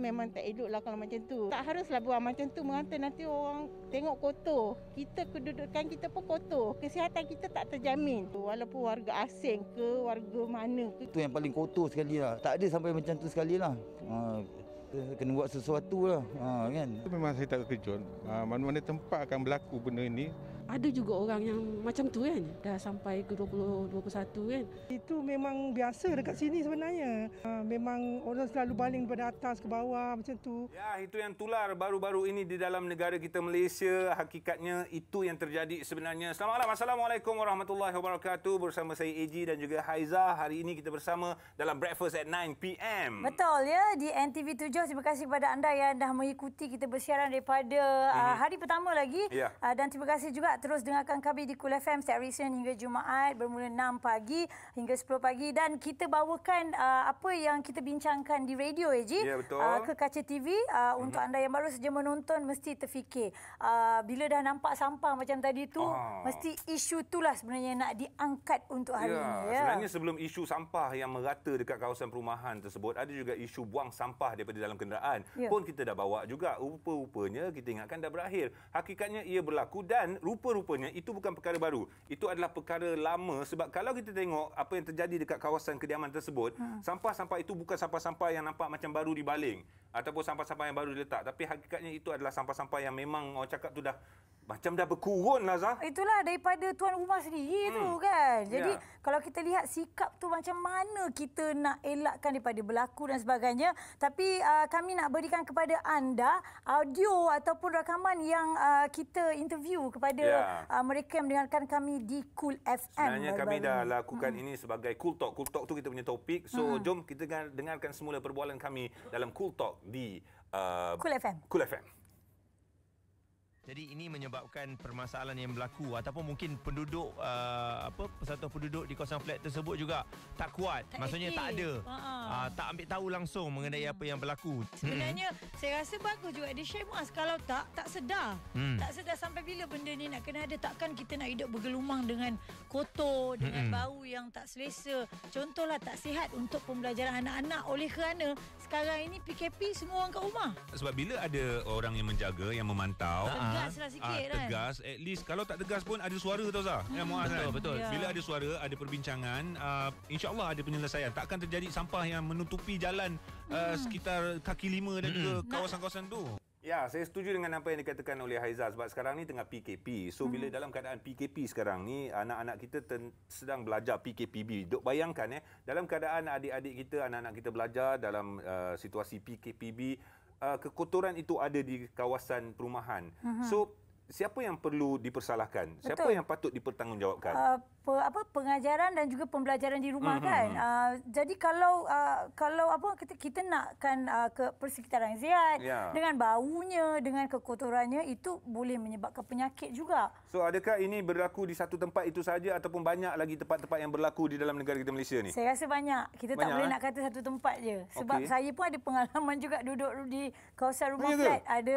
memang tak elok lah kalau macam tu. Tak haruslah buat macam tu merata nanti orang tengok kotor. Kita kedudukan kita pun kotor. Kesihatan kita tak terjamin. Walaupun warga asing ke warga mana ke. Itu yang paling kotor sekali lah. Tak ada sampai macam tu sekali lah. Ha, kena buat sesuatu lah. Ha, kan? Itu memang saya tak terkejut. Ha, mana-mana tempat akan berlaku benda ini ada juga orang yang macam tu kan dah sampai ke 20 21 kan itu memang biasa dekat sini sebenarnya ah, memang orang selalu baling daripada atas ke bawah macam tu ya itu yang tular baru-baru ini di dalam negara kita Malaysia hakikatnya itu yang terjadi sebenarnya selamat malam assalamualaikum warahmatullahi wabarakatuh bersama saya Eji dan juga Haiza hari ini kita bersama dalam breakfast at 9 pm betul ya di NTV 7 terima kasih kepada anda yang dah mengikuti kita bersiaran daripada mm hari pertama lagi yeah. Ya. dan terima kasih juga terus dengarkan kami di Kul FM setiap Senin hingga Jumaat bermula 6 pagi hingga 10 pagi dan kita bawakan uh, apa yang kita bincangkan di radio eh, ya Ji yeah, uh, ke kaca TV uh, mm-hmm. untuk mhm. anda yang baru saja menonton mesti terfikir uh, bila dah nampak sampah macam tadi tu ah. mesti isu itulah sebenarnya nak diangkat untuk hari yeah. ini ya. Sebenarnya sebelum isu sampah yang merata dekat kawasan perumahan tersebut ada juga isu buang sampah daripada dalam kenderaan yeah. pun kita dah bawa juga rupa-rupanya kita ingatkan dah berakhir. Hakikatnya ia berlaku dan rupa rupa-rupanya itu bukan perkara baru. Itu adalah perkara lama sebab kalau kita tengok apa yang terjadi dekat kawasan kediaman tersebut, hmm. sampah-sampah itu bukan sampah-sampah yang nampak macam baru dibaling ataupun sampah-sampah yang baru diletak. Tapi hakikatnya itu adalah sampah-sampah yang memang orang cakap tu dah macam dah berkurun lah Zah. Itulah daripada tuan rumah sendiri hmm. tu kan. Jadi yeah. kalau kita lihat sikap tu macam mana kita nak elakkan daripada berlaku dan sebagainya. Tapi uh, kami nak berikan kepada anda audio ataupun rakaman yang uh, kita interview kepada yeah. uh, mereka yang mendengarkan kami di Cool FM. Sebenarnya kami dah lakukan hmm. ini sebagai Cool Talk. Cool Talk tu kita punya topik. So hmm. jom kita dengarkan semula perbualan kami dalam Cool Talk di uh, Cool FM. Cool FM. Jadi ini menyebabkan permasalahan yang berlaku ataupun mungkin penduduk uh, apa persatuan penduduk di kawasan flat tersebut juga tak kuat. Tak Maksudnya aktif. tak ada. Uh, tak ambil tahu langsung mengenai hmm. apa yang berlaku. Sebenarnya hmm. saya rasa bagus juga dia share muas kalau tak tak sedar. Hmm. Tak sedar sampai bila benda ni nak kena ada takkan kita nak hidup bergelumang dengan kotor, dengan hmm. bau yang tak selesa. Contohlah tak sihat untuk pembelajaran anak-anak oleh kerana sekarang ini PKP semua orang kat rumah. Sebab bila ada orang yang menjaga yang memantau Aa. Tegas lah sikit ha, Tegas kan? At least Kalau tak tegas pun Ada suara tau Zah hmm. ya, Betul, kan? betul. Yeah. Bila ada suara Ada perbincangan uh, InsyaAllah ada penyelesaian Takkan terjadi sampah Yang menutupi jalan uh, hmm. Sekitar kaki lima Dan hmm. juga kawasan-kawasan tu Ya, saya setuju dengan apa yang dikatakan oleh Haiza sebab sekarang ni tengah PKP. So hmm. bila dalam keadaan PKP sekarang ni, anak-anak kita sedang belajar PKPB. Dok bayangkan eh, dalam keadaan adik-adik kita, anak-anak kita belajar dalam uh, situasi PKPB, uh, kekotoran itu ada di kawasan perumahan. Mm-hmm. So siapa yang perlu dipersalahkan? Siapa yang patut dipertanggungjawabkan? Uh, pe, apa pengajaran dan juga pembelajaran di rumah mm-hmm. kan. Uh, jadi kalau uh, kalau apa kita kita nakkan uh, ke persekitaran ziyad yeah. dengan baunya dengan kekotorannya itu boleh menyebabkan penyakit juga. So adakah ini berlaku di satu tempat itu saja ataupun banyak lagi tempat-tempat yang berlaku di dalam negara kita Malaysia ni? Saya rasa banyak. Kita banyak, tak boleh eh? nak kata satu tempat je. Sebab okay. saya pun ada pengalaman juga duduk di kawasan oh, rumah banyak flat ke? ada.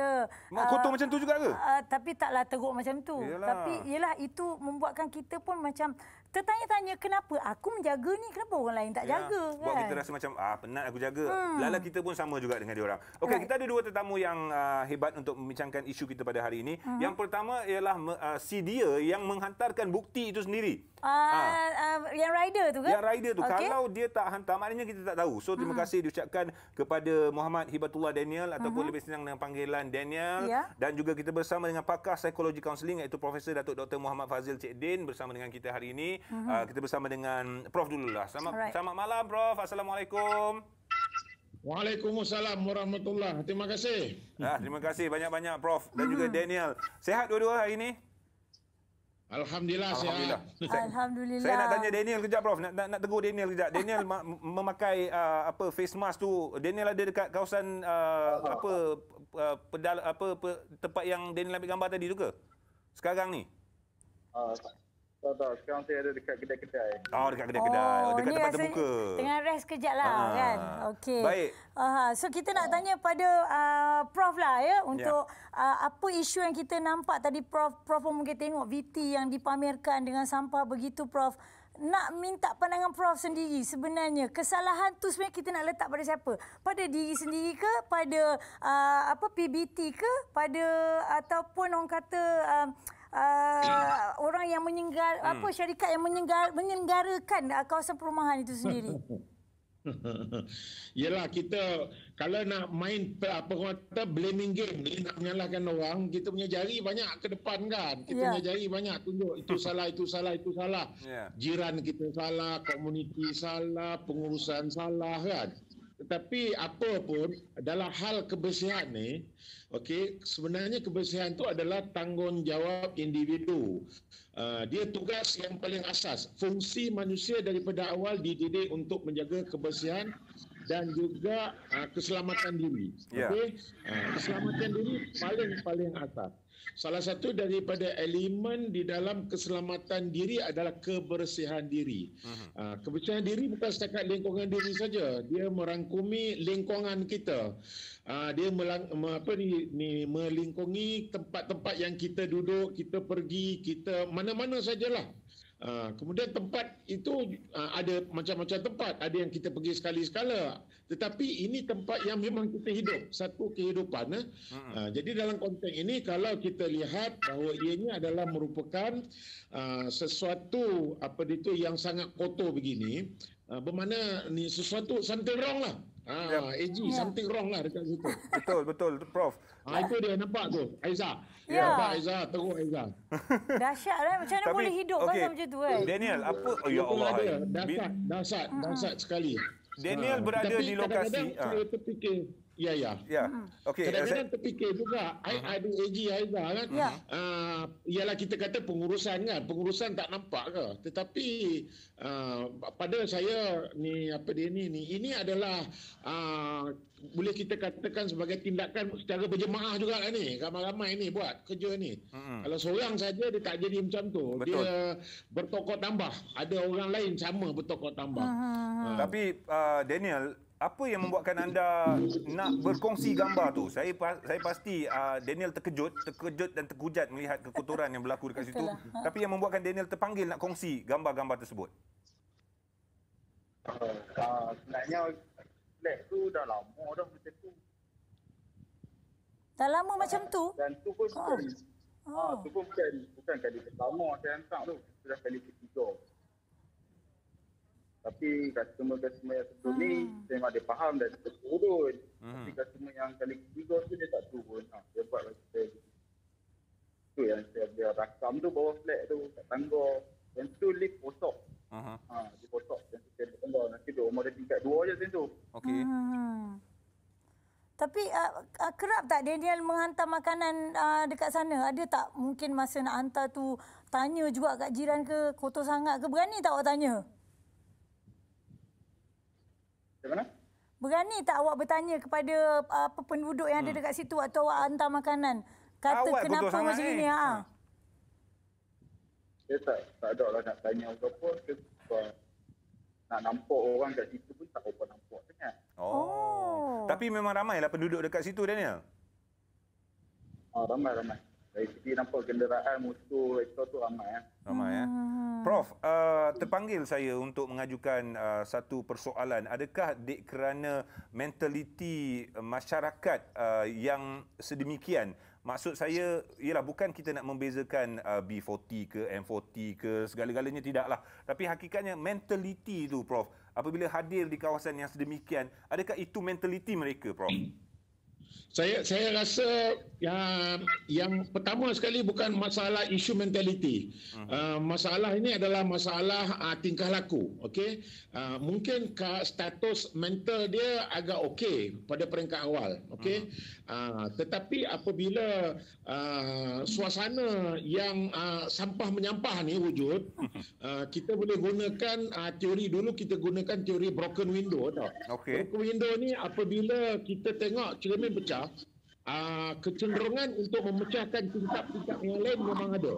Mak kotor uh, macam tu juga ke? Uh, tapi taklah teruk macam tu. Yalah. Tapi ialah itu membuatkan kita pun macam tertanya-tanya kenapa aku menjaga ni kenapa orang lain tak ya. jaga kan? buat kita kan? rasa macam ah penat aku jaga hmm. lala kita pun sama juga dengan dia orang okey right. kita ada dua tetamu yang uh, hebat untuk membincangkan isu kita pada hari ini uh-huh. yang pertama ialah uh, si dia yang menghantarkan bukti itu sendiri Uh, uh, yang rider tu kan? Yang rider tu okay. Kalau dia tak hantar Maknanya kita tak tahu So terima uh-huh. kasih diucapkan Kepada Muhammad Hibatullah Daniel Ataupun uh-huh. lebih senang Dengan panggilan Daniel yeah. Dan juga kita bersama Dengan pakar psikologi counselling Iaitu Profesor Datuk Dr. Muhammad Fazil Cik Din Bersama dengan kita hari ini uh, kita bersama dengan Prof dulu lah. Selamat, right. selamat malam Prof. Assalamualaikum. Waalaikumsalam warahmatullahi Terima kasih. Ah, terima kasih banyak-banyak Prof dan juga mhm. Daniel. Sehat dua-dua hari ini? Alhamdulillah, Alhamdulillah. sehat. Alhamdulillah. Saya, nak tanya Daniel kejap Prof. Nak, nak, nak tegur Daniel kejap. Daniel memakai uh, apa face mask tu. Daniel ada dekat kawasan uh, oh. apa uh, pedal apa pe, tempat yang Daniel ambil gambar tadi tu ke? Sekarang ni? Uh, sekarang saya ada dekat kedai-kedai. Oh, dekat kedai-kedai. Oh, dekat tempat terbuka. Tengah rest sekejap lah, ha. kan? Okey. Baik. Uh, so, kita nak tanya pada uh, Prof lah, ya? Untuk ya. Uh, apa isu yang kita nampak tadi Prof, Prof mungkin tengok VT yang dipamerkan dengan sampah begitu, Prof. Nak minta pandangan Prof sendiri sebenarnya kesalahan tu sebenarnya kita nak letak pada siapa? Pada diri sendiri ke? Pada uh, apa PBT ke? Pada ataupun orang kata uh, uh, orang yang menyenggar hmm. apa syarikat yang menyenggar menyenggarakan uh, kawasan perumahan itu sendiri. Yalah kita kalau nak main apa kata blaming game ni nak menyalahkan orang kita punya jari banyak ke depan kan kita yeah. punya jari banyak tunjuk itu salah itu salah itu salah yeah. jiran kita salah komuniti salah pengurusan salah kan tetapi apa pun dalam hal kebersihan ni okey sebenarnya kebersihan tu adalah tanggungjawab individu uh, dia tugas yang paling asas fungsi manusia daripada awal dididik untuk menjaga kebersihan dan juga uh, keselamatan diri ya. okey yeah. uh, keselamatan diri paling paling atas Salah satu daripada elemen di dalam keselamatan diri adalah kebersihan diri. uh kebersihan diri bukan setakat lingkungan diri saja, dia merangkumi lingkungan kita. Ah, dia melang, apa ni, ni melingkungi tempat-tempat yang kita duduk, kita pergi, kita mana-mana sajalah. Ah, kemudian tempat itu ada macam-macam tempat, ada yang kita pergi sekali-sekala, tetapi ini tempat yang memang kita hidup satu kehidupan eh. uh uh, jadi dalam konteks ini kalau kita lihat bahawa ianya adalah merupakan uh, sesuatu apa itu yang sangat kotor begini uh, ah, bermana ni sesuatu something wrong lah Ah, ya. AG, ya. something wrong lah dekat situ. Betul, betul, Prof. Ah, itu dia nampak tu, Aiza. Ya. Nampak Aiza, teruk Aiza. Dahsyat lah, macam mana Tapi, boleh hidup okay. macam tu kan? Daniel, apa? Oh, ya Allah. Dahsyat, dahsyat, dahsyat sekali. Daniel ah. berada di lokasi. kadang-kadang ha. saya terfikir Ya, ya. Ya. Hmm. Okey. Kadang-kadang eh, saya... terfikir juga, uh-huh. I, ada AG Haiza kan. Ya. Uh-huh. Uh, ialah kita kata pengurusan kan. Pengurusan tak nampak ke. Tetapi uh, pada saya ni apa dia ni ni ini adalah uh, boleh kita katakan sebagai tindakan secara berjemaah juga lah ni. Ramai-ramai ni buat kerja ni. Uh-huh. Kalau seorang saja dia tak jadi macam tu. Betul. Dia bertokok tambah. Ada orang lain sama bertokok tambah. Uh-huh. Tapi uh, Daniel apa yang membuatkan anda nak berkongsi gambar tu? Saya saya pasti uh, Daniel terkejut, terkejut dan terkujat melihat kekotoran yang berlaku dekat situ. Lah. Tapi yang membuatkan Daniel terpanggil nak kongsi gambar-gambar tersebut? Ah, sebenarnya flat tu dah lama dah macam tu. Dah lama macam tu? Dan tu pun sekali. Ah, tu pun bukan, bukan kali pertama saya hantar tu. Sudah kali ketiga. Tapi customer-customer yang sebelum ni hmm. memang dia faham dan dia turun. Hmm. Tapi customer yang kali ketiga tu dia tak turun. Ha, dia buat macam tu. Tu yang saya dia rakam tu bawah flat tu kat tangga. Yang tu lift kosong. Uh-huh. dia kosong. Yang tu saya tangga. Nanti dia rumah dia tingkat dua je macam tu. Okay. Hmm. Tapi uh, uh, kerap tak Daniel menghantar makanan uh, dekat sana? Ada tak mungkin masa nak hantar tu tanya juga kat jiran ke kotor sangat ke? Berani tak awak tanya? Berani tak awak bertanya kepada uh, apa uh, penduduk yang hmm. ada dekat situ waktu awak hantar makanan? Kata awak kenapa macam ini? Ha, ha. Saya tak, ada lah nak tanya apa pun. Saya nak nampak orang dekat situ pun tak apa nampak sangat. Oh. oh. Tapi memang ramai lah penduduk dekat situ Daniel. Oh, ah, ramai-ramai. Dari segi nampak kenderaan, motor, itu tu ramai. Eh. Ramai ya. Prof, uh, terpanggil saya untuk mengajukan uh, satu persoalan. Adakah dek kerana mentaliti masyarakat uh, yang sedemikian? Maksud saya ialah bukan kita nak membezakan uh, B40 ke M40 ke segala-galanya tidaklah. Tapi hakikatnya mentaliti itu Prof, apabila hadir di kawasan yang sedemikian, adakah itu mentaliti mereka Prof? Hmm saya saya rasa yang yang pertama sekali bukan masalah isu mentaliti. Uh, masalah ini adalah masalah uh, tingkah laku. Okey. Uh, mungkin status mental dia agak okey pada peringkat awal. Okey. Uh, tetapi apabila uh, suasana yang uh, sampah menyampah ni wujud, uh, kita boleh gunakan uh, teori dulu kita gunakan teori broken window tau. Okay. Broken window ni apabila kita tengok cermin pecah, uh, kecenderungan untuk memecahkan tingkap-tingkap yang lain memang ada.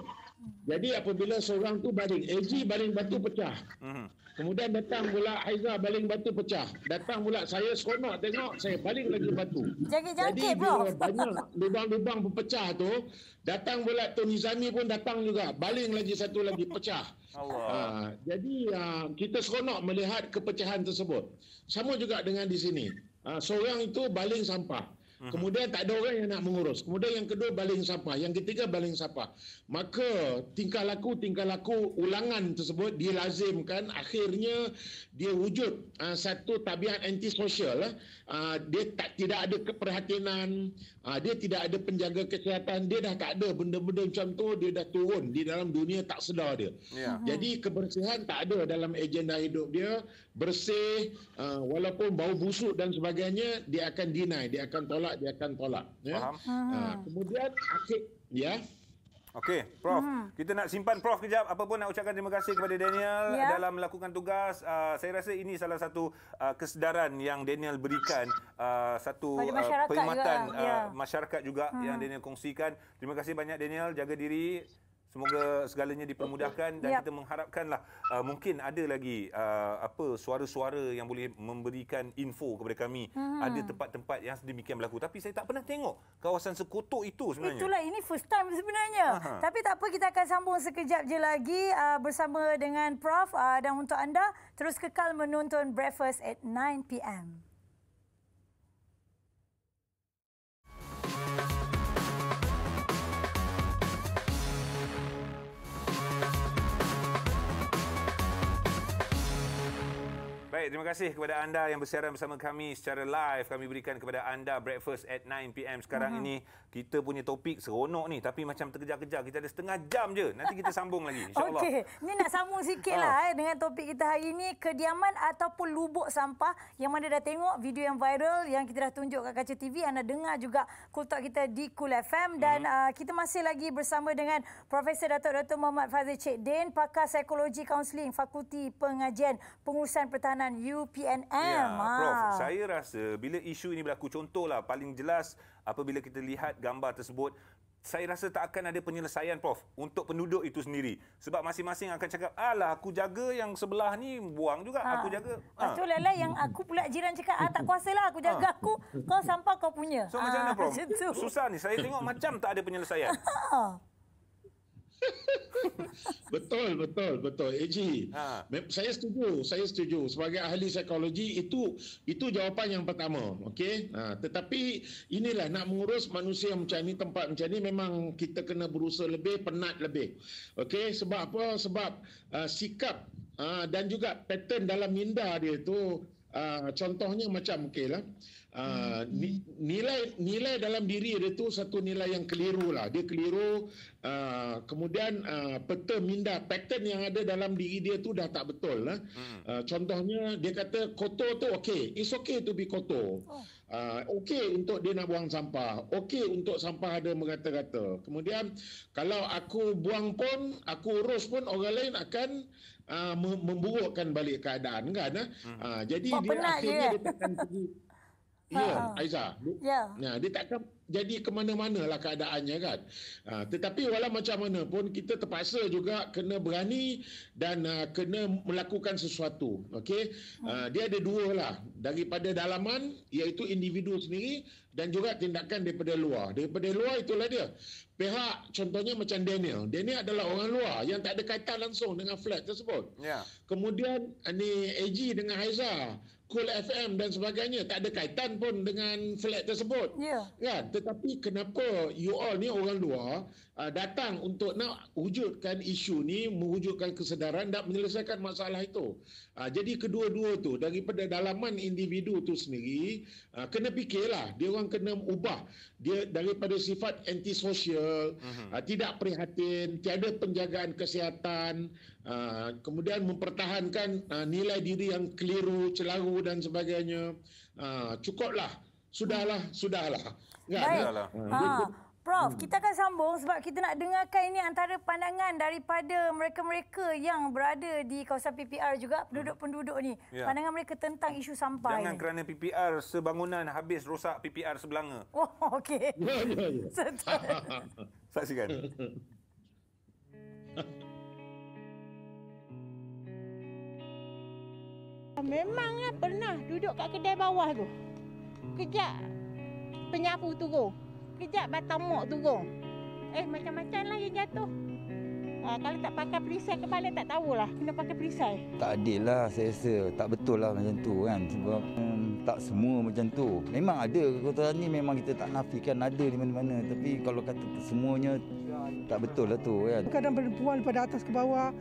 Jadi apabila seorang tu baling, AG baling batu pecah. Hmm. Kemudian datang pula Haiza baling batu pecah. Datang pula saya seronok tengok saya baling lagi batu. jangkit Jadi bila banyak lubang-lubang pecah tu, datang pula Tony Zami pun datang juga. Baling lagi satu lagi pecah. Uh, jadi uh, kita seronok melihat kepecahan tersebut. Sama juga dengan di sini. Uh, seorang itu baling sampah. Mhm. Kemudian tak ada orang yang nak mengurus. Kemudian yang kedua baling sampah, yang ketiga baling sampah. Maka tingkah laku tingkah laku ulangan tersebut dilazimkan akhirnya dia wujud uh, satu tabiat antisosial Uh, dia tak tidak ada keperhatian, uh, dia tidak ada penjaga kesihatan, dia dah tak ada benda-benda macam tu, dia dah turun di dalam dunia tak sedar dia. Yeah. Mhm. Jadi kebersihan tak ada dalam agenda hidup dia, bersih ah, walaupun bau busuk dan sebagainya dia akan deny dia akan tolak dia akan tolak ya Faham? Uh, kemudian akhir ya Okey, Prof. Hmm. Kita nak simpan Prof kejap. Apa pun nak ucapkan terima kasih kepada Daniel yeah. dalam melakukan tugas. Uh, saya rasa ini salah satu uh, kesedaran yang Daniel berikan uh, satu uh, perkhidmatan uh, yeah. masyarakat juga hmm. yang Daniel kongsikan. Terima kasih banyak Daniel. Jaga diri. Semoga segalanya dipermudahkan dan yep. kita mengharapkanlah uh, mungkin ada lagi uh, apa suara-suara yang boleh memberikan info kepada kami hmm. ada tempat-tempat yang sedemikian berlaku tapi saya tak pernah tengok kawasan sekutuk itu sebenarnya. Itulah ini first time sebenarnya. Aha. Tapi tak apa kita akan sambung sekejap je lagi uh, bersama dengan Prof uh, dan untuk anda terus kekal menonton Breakfast at 9 p.m. Baik, terima kasih kepada anda yang bersiaran bersama kami secara live. Kami berikan kepada anda breakfast at 9pm sekarang uh-huh. ini. Kita punya topik seronok ni. Tapi macam terkejar-kejar. Kita ada setengah jam je. Nanti kita sambung lagi. InsyaAllah. Okay. Ini nak sambung sikit lah ah. eh, dengan topik kita hari ini. Kediaman ataupun lubuk sampah. Yang mana dah tengok video yang viral. Yang kita dah tunjuk kat kaca TV. Anda dengar juga kultok kita di Cool FM. Dan uh-huh. uh, kita masih lagi bersama dengan Profesor Datuk Dato' Muhammad Fazil Cik Din. Pakar Psikologi Counseling Fakulti Pengajian Pengurusan Pertahanan UPNM. Ya, Prof, saya rasa bila isu ini berlaku, contohlah paling jelas apabila kita lihat gambar tersebut, saya rasa tak akan ada penyelesaian Prof untuk penduduk itu sendiri sebab masing-masing akan cakap alah aku jaga yang sebelah ni buang juga ha. aku jaga Lepas ha. tu lah yang aku pula jiran cakap ah, tak kuasa lah aku jaga ha. aku kau sampah kau punya so ha. macam mana ah, Prof macam susah ni saya tengok macam tak ada penyelesaian ha. betul, betul, betul. AG, eh, ha. saya setuju, saya setuju. Sebagai ahli psikologi, itu itu jawapan yang pertama. Okay? Ha, tetapi inilah, nak mengurus manusia yang macam ni, tempat macam ni, memang kita kena berusaha lebih, penat lebih. Okay? Sebab apa? Sebab uh, sikap uh, dan juga pattern dalam minda dia itu. uh, ah, contohnya macam, okay lah. Uh, nilai nilai dalam diri dia tu satu nilai yang keliru lah. Dia keliru. Uh, kemudian uh, peta minda pattern yang ada dalam diri dia tu dah tak betul lah. Uh, contohnya dia kata kotor tu okay. is okay to be kotor. Uh, oh. okay untuk dia nak buang sampah. Okay untuk sampah ada mengata kata Kemudian kalau aku buang pun, aku urus pun orang lain akan uh, memburukkan balik keadaan kan. Uh, jadi Kau dia akhirnya dia tekan Ya, ha, ha. Aiza. Ya. Nah, dia takkan jadi ke mana-mana lah keadaannya kan. Ha, tetapi walau macam mana pun kita terpaksa juga kena berani dan uh, kena melakukan sesuatu. Okey. Hmm. Uh, dia ada dua lah. Daripada dalaman iaitu individu sendiri dan juga tindakan daripada luar. Daripada luar itulah dia. Pihak contohnya macam Daniel. Daniel adalah orang luar yang tak ada kaitan langsung dengan flat tersebut. Ya. Kemudian ni AG dengan Aiza. Cool FM dan sebagainya tak ada kaitan pun dengan flat tersebut. Ya. Yeah. Kan? Tetapi kenapa you all ni orang luar uh, datang untuk nak wujudkan isu ni, mewujudkan kesedaran dan menyelesaikan masalah itu. Uh, jadi kedua-dua tu daripada dalaman individu tu sendiri uh, kena fikirlah, dia orang kena ubah dia daripada sifat antisosial, uh-huh. uh, tidak prihatin, tiada penjagaan kesihatan, uh, kemudian mempertahankan uh, nilai diri yang keliru, celaru dan sebagainya. Uh, cukuplah. Sudahlah, sudahlah. Enggak, ya, Baik. Enggak. Ha. Prof, hmm. kita akan sambung sebab kita nak dengarkan ini antara pandangan daripada mereka-mereka yang berada di kawasan PPR juga, hmm. penduduk-penduduk ni. Ya. Pandangan mereka tentang isu sampah. Jangan ini. kerana PPR sebangunan habis rosak PPR sebelanga. Oh, okey. Ya, ya, ya. Saksikan. Memanglah pernah duduk kat kedai bawah tu. Kejap penyapu tu tu kejap batang mok turun. Eh macam-macam lah dia jatuh. Ha, kalau tak pakai perisai kepala tak tahulah kena pakai perisai. Tak adil lah saya rasa. Tak betul lah macam tu kan. Sebab um, tak semua macam tu. Memang ada kota ni memang kita tak nafikan ada di mana-mana. Tapi kalau kata semuanya tak betul lah tu kan. Kadang perempuan pada atas ke bawah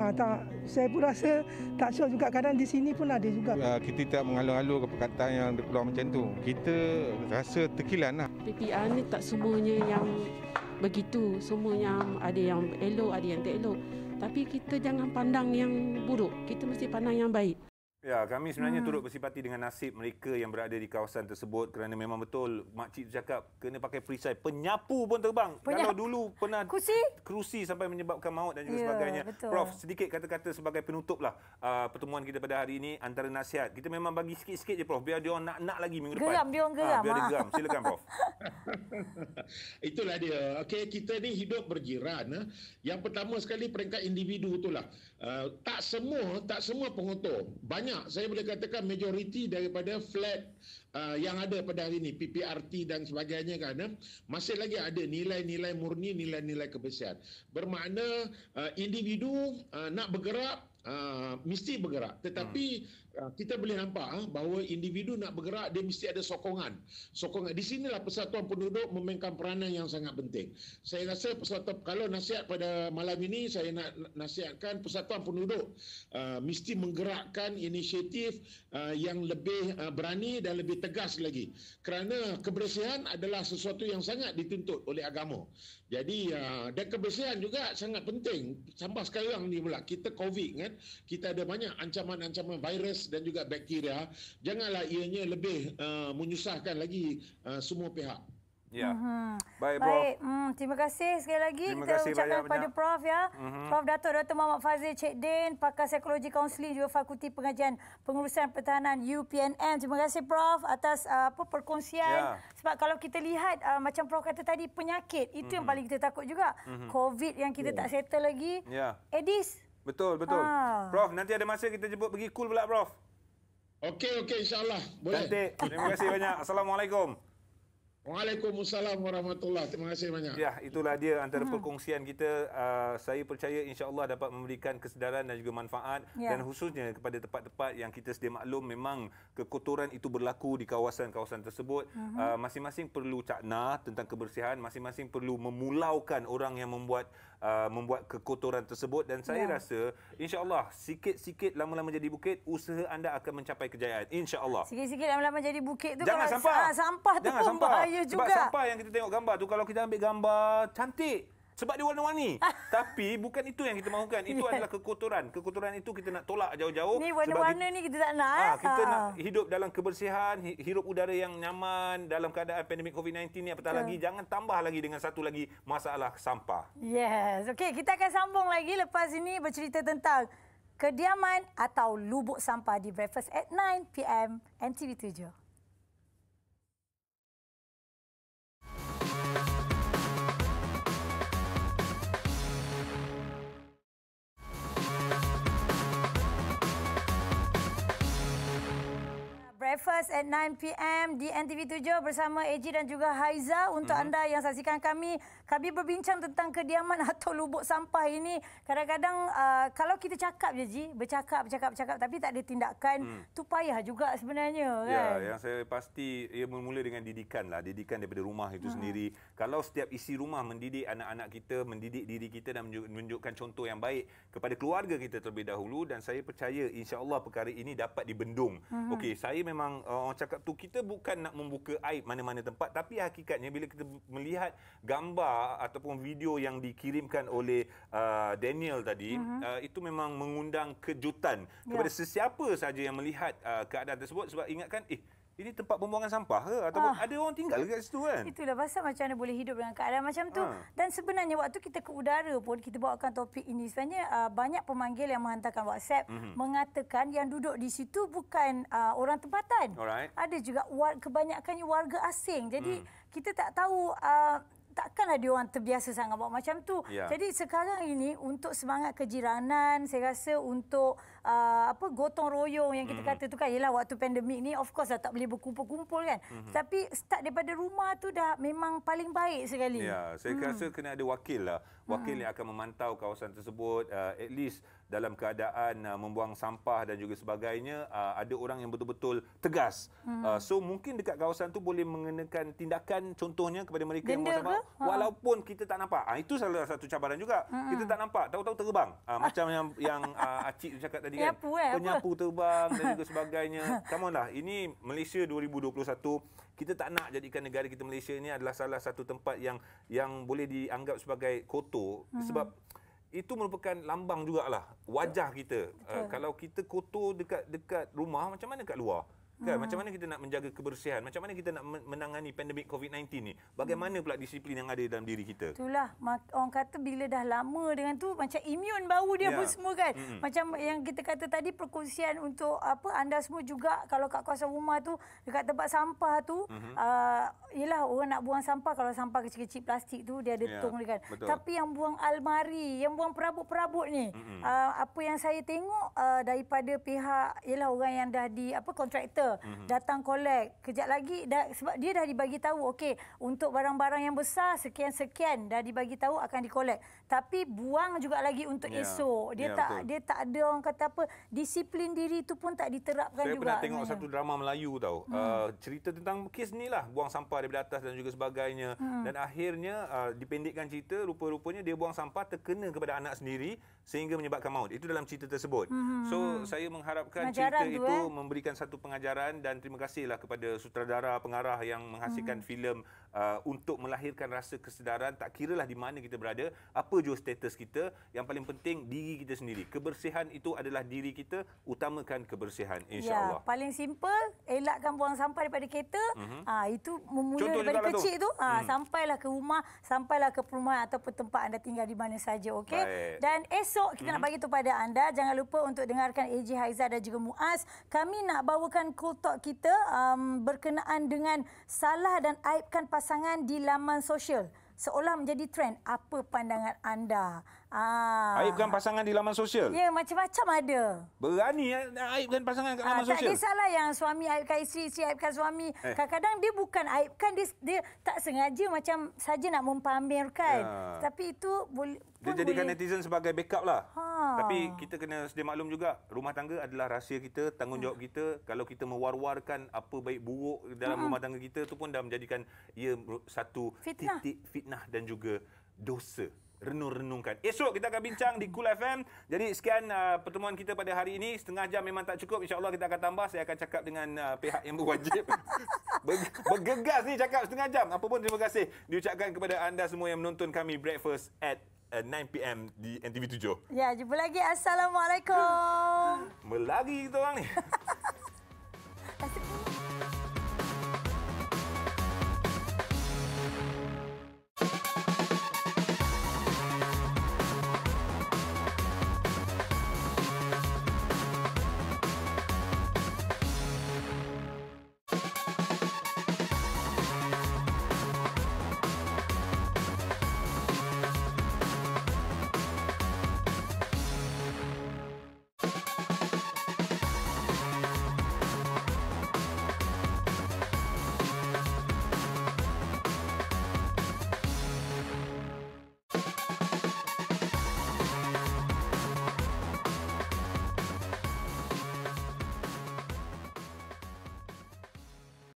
Ha, tak, saya pun rasa tak syok juga kadang di sini pun ada juga. Ya, kita tak mengalu-alu ke perkataan yang keluar macam tu. Kita rasa tekilan lah. PPR ni tak semuanya yang begitu. Semuanya ada yang elok, ada yang tak elok. Tapi kita jangan pandang yang buruk. Kita mesti pandang yang baik. Ya, kami sebenarnya hmm. turut bersimpati dengan nasib mereka yang berada di kawasan tersebut kerana memang betul Mak Cik cakap kena pakai perisai. Penyapu pun terbang. Penyap- Kalau dulu pernah kursi, kerusi sampai menyebabkan maut dan juga yeah, sebagainya. Betul. Prof, sedikit kata-kata sebagai penutuplah uh, pertemuan kita pada hari ini antara nasihat. Kita memang bagi sikit-sikit je Prof, biar dia orang nak-nak lagi minggu geram, depan. Dia geram, ha, biar dia ah. geram. Silakan Prof. Itulah dia. Okey, kita ni hidup berjiran. Eh. Yang pertama sekali peringkat individu itulah. Eh, tak semua tak semua pengotor banyak saya boleh katakan majoriti daripada flat uh, yang ada pada hari ini PPRT dan sebagainya kan eh, masih lagi ada nilai-nilai murni nilai-nilai kebersihan bermakna uh, individu uh, nak bergerak uh, mesti bergerak tetapi hmm. uh, kita boleh nampak uh, bahawa individu nak bergerak dia mesti ada sokongan sokongan di sinilah persatuan penduduk memainkan peranan yang sangat penting saya rasa persatuan kalau nasihat pada malam ini saya nak nasihatkan persatuan penduduk uh, mesti menggerakkan inisiatif uh, yang lebih uh, berani dan lebih tegas lagi kerana kebersihan adalah sesuatu yang sangat dituntut oleh agama jadi uh, dan kebersihan juga sangat penting sampai sekarang ni pula kita covid kan internet kita ada banyak ancaman-ancaman virus dan juga bakteria janganlah ianya lebih uh, menyusahkan lagi uh, semua pihak Ya. Mm-hmm. Baik, Prof. Baik. Mm, terima kasih sekali lagi. Terima Kita kasih ucapkan kepada Prof. ya, mm-hmm. Prof. Dato' Dr. Muhammad Fazil Cik Din, pakar psikologi kaunseling juga Fakulti Pengajian Pengurusan Pertahanan UPNM. Terima kasih, Prof. Atas uh, apa perkongsian. Yeah. Sebab kalau kita lihat uh, macam Prof kata tadi penyakit itu mm-hmm. yang mhm. paling kita takut juga mm-hmm. COVID yang kita yeah. tak settle lagi. Yeah. Edis Betul, betul. Ha. Prof, nanti ada masa kita jemput pergi cool pula, Prof. Okey, okey, insyaAllah. Boleh. Cantik. Terima kasih banyak. Assalamualaikum. Waalaikumsalam warahmatullahi Terima kasih banyak. Ya, itulah dia antara hmm. perkongsian kita. Uh, saya percaya insyaAllah dapat memberikan kesedaran dan juga manfaat. Ya. Dan khususnya kepada tempat-tempat yang kita sedia maklum memang kekotoran itu berlaku di kawasan-kawasan tersebut. Hmm. Uh, masing-masing perlu cakna tentang kebersihan. Masing-masing perlu memulaukan orang yang membuat uh, membuat kekotoran tersebut dan saya ya. rasa insyaallah sikit-sikit lama-lama jadi bukit usaha anda akan mencapai kejayaan insyaallah sikit-sikit lama-lama jadi bukit tu jangan kan? sampah ah, sampah tu jangan sampah. bahaya juga sampah yang kita tengok gambar tu kalau kita ambil gambar cantik sebab dia warna-warni. Tapi bukan itu yang kita mahukan. Itu yeah. adalah kekotoran. Kekotoran itu kita nak tolak jauh-jauh. Ni warna-warna ni kita tak nak. Ha, kita ha. nak ah. hidup dalam kebersihan, hirup udara yang nyaman dalam keadaan pandemik COVID-19 ni. Apatah yeah. lagi, jangan tambah lagi dengan satu lagi masalah sampah. Yes. Okey, kita akan sambung lagi lepas ini bercerita tentang kediaman atau lubuk sampah di breakfast at 9pm MTV 7. Breakfast at 9pm di NTV7 bersama AJ dan juga Haiza. Untuk hmm anda yang saksikan kami, kami berbincang tentang kediaman atau lubuk sampah ini. Kadang-kadang uh, kalau kita cakap je, Ji, bercakap, bercakap, bercakap tapi tak ada tindakan, mm. tu payah juga sebenarnya. Ya, kan? Ya, yang saya pasti ia bermula dengan didikan lah. Didikan daripada rumah itu hmm sendiri. Kalau setiap isi rumah mendidik anak-anak kita, mendidik diri kita dan menunjukkan contoh yang baik kepada keluarga kita terlebih dahulu dan saya percaya insya Allah perkara ini dapat dibendung. Mm-hmm. Okey, saya memang memang eh, orang cakap tu kita bukan nak membuka aib mana-mana tempat tapi hakikatnya bila kita melihat gambar ataupun video yang dikirimkan oleh uh, Daniel tadi uh-huh. uh, itu memang mengundang kejutan ya. kepada yeah. sesiapa saja yang melihat uh, keadaan tersebut sebab ingatkan eh ini tempat pembuangan sampah ke atau ah. ada orang tinggal dekat situ kan? Itulah pasal macam mana boleh hidup dengan keadaan macam tu. Ah. Dan sebenarnya waktu kita ke udara pun kita bawakan topik ini sebenarnya uh, banyak pemanggil yang menghantarkan WhatsApp mm-hmm. mengatakan yang duduk di situ bukan uh, orang tempatan. Alright. Ada juga war- kebanyakannya warga asing. Jadi mm. kita tak tahu uh, takkanlah dia orang terbiasa sangat buat macam tu. Yeah. Jadi sekarang ini untuk semangat kejiranan saya rasa untuk uh, apa gotong royong yang kita mm-hmm. kata tu kan ialah waktu pandemik ni of course dah tak boleh berkumpul-kumpul kan. Mm-hmm. Tapi start daripada rumah tu dah memang paling baik sekali. Ya, saya mm. rasa kena ada wakil lah. Wakil mm-hmm. yang akan memantau kawasan tersebut uh, at least dalam keadaan uh, membuang sampah dan juga sebagainya uh, ada orang yang betul-betul tegas. Mm-hmm. Uh, so mungkin dekat kawasan tu boleh mengenakan tindakan contohnya kepada mereka Denda yang buang sampah ha. walaupun ha. kita tak nampak. Uh, itu salah satu cabaran juga. Mm-hmm. Kita hmm. tak nampak, tahu-tahu terbang. Uh, ah, macam yang yang uh, acik cakap tadi tadi kan. Penyapu eh. Penyapu apa? terbang dan juga sebagainya. Come on lah. Ini Malaysia 2021. Kita tak nak jadikan negara kita Malaysia ini adalah salah satu tempat yang yang boleh dianggap sebagai kotor. Mm-hmm. Sebab itu merupakan lambang jugalah wajah kita. Uh, kalau kita kotor dekat dekat rumah macam mana dekat luar? Kan? Hmm. Macam mana kita nak menjaga kebersihan? Macam mana kita nak menangani pandemik COVID-19 ni? Bagaimana pula disiplin yang ada dalam diri kita? Itulah. Orang kata bila dah lama dengan tu, macam imun bau dia ya. pun semua kan. hmm Macam yang kita kata tadi, perkongsian untuk apa anda semua juga kalau kat kawasan rumah tu, dekat tempat sampah tu, ialah mhm. ah, hmm uh, orang nak buang sampah. Kalau sampah kecil-kecil plastik tu, dia ada ya. tong kan. Betul. Tapi yang buang almari, yang buang perabot-perabot ni, hmm uh, apa yang saya tengok uh, daripada pihak, ialah orang yang dah di apa kontraktor mm-hmm. datang collect kejap lagi dah, sebab dia dah dibagi tahu okey untuk barang-barang yang besar sekian-sekian dah dibagi tahu akan dikolek tapi buang juga lagi untuk yeah. esok dia yeah, tak betul. dia tak ada orang kata apa disiplin diri itu pun tak diterapkan saya juga saya pernah tengok satu hmm. drama Melayu tahu. mm. uh, eh, cerita tentang kes ni lah buang sampah daripada atas dan juga sebagainya mm. dan akhirnya uh, dipendekkan cerita rupa-rupanya dia buang sampah terkena kepada anak sendiri sehingga menyebabkan maut itu dalam cerita tersebut mm-hmm. so saya mengharapkan pengajaran cerita tu, itu eh? memberikan satu pengajaran kesedaran dan terima kasihlah kepada sutradara pengarah yang menghasilkan hmm. filem uh, untuk melahirkan rasa kesedaran tak kira lah di mana kita berada apa jua status kita yang paling penting diri kita sendiri kebersihan itu adalah diri kita utamakan kebersihan insyaallah ya paling simple elakkan buang sampah daripada kereta hmm. ha, itu memula Contoh daripada kecil tu ha, hmm. sampailah ke rumah sampailah ke perumahan atau tempat anda tinggal di mana saja okey dan esok kita hmm. nak mhm. bagi tu pada anda jangan lupa untuk dengarkan AJ Haiza dan juga Muaz kami nak bawakan cool talk kita um, berkenaan dengan salah dan aibkan pasangan di laman sosial. Seolah menjadi trend. Apa pandangan anda? Ah. Aibkan pasangan di laman sosial? Ya, macam-macam ada. Berani ya, aibkan pasangan di ah, laman sosial? Tak kisahlah yang suami aibkan isteri, isteri aibkan suami. Eh. Kadang-kadang eh. dia bukan aibkan, dia, dia tak sengaja macam saja nak mempamerkan. Ya. Tapi itu boleh... Dia jadikan boleh. netizen sebagai backup lah. Ha. Tapi kita kena sedia maklum juga, rumah tangga adalah rahsia kita, tanggungjawab hmm. kita. Kalau kita mewar-warkan apa baik buruk dalam hmm. rumah tangga kita, itu pun dah menjadikan ia satu fitnah. titik fitnah dan juga dosa renung-renungkan. Esok kita akan bincang di Cool FM. Jadi sekian uh, pertemuan kita pada hari ini. Setengah jam memang tak cukup. InsyaAllah kita akan tambah. Saya akan cakap dengan uh, pihak yang berwajib. Ber- bergegas ni cakap setengah jam. Apapun terima kasih diucapkan kepada anda semua yang menonton kami Breakfast at uh, 9pm di NTV7. Ya, jumpa lagi. Assalamualaikum. Melagi kita orang ni.